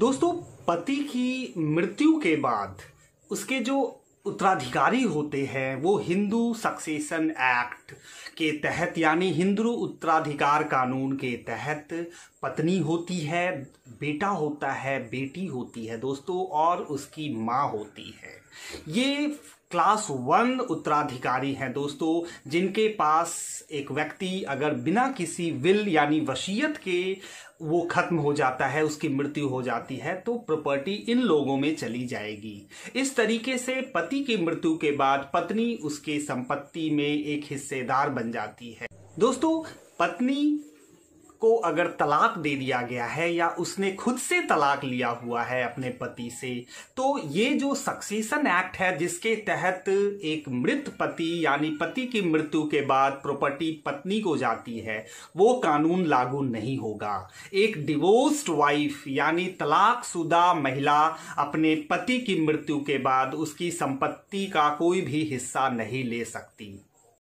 दोस्तों पति की मृत्यु के बाद उसके जो उत्तराधिकारी होते हैं वो हिंदू सक्सेशन एक्ट के तहत यानी हिंदू उत्तराधिकार कानून के तहत पत्नी होती है बेटा होता है बेटी होती है दोस्तों और उसकी माँ होती है ये क्लास वन उत्तराधिकारी हैं दोस्तों जिनके पास एक व्यक्ति अगर बिना किसी विल यानी वसीयत के वो खत्म हो जाता है उसकी मृत्यु हो जाती है तो प्रॉपर्टी इन लोगों में चली जाएगी इस तरीके से पति की मृत्यु के बाद पत्नी उसके संपत्ति में एक हिस्सेदार बन जाती है दोस्तों पत्नी को अगर तलाक दे दिया गया है या उसने खुद से तलाक लिया हुआ है अपने पति से तो ये जो सक्सेशन एक्ट है जिसके तहत एक मृत पति यानी पति की मृत्यु के बाद प्रॉपर्टी पत्नी को जाती है वो कानून लागू नहीं होगा एक डिवोर्स्ड वाइफ यानी तलाकशुदा महिला अपने पति की मृत्यु के बाद उसकी संपत्ति का कोई भी हिस्सा नहीं ले सकती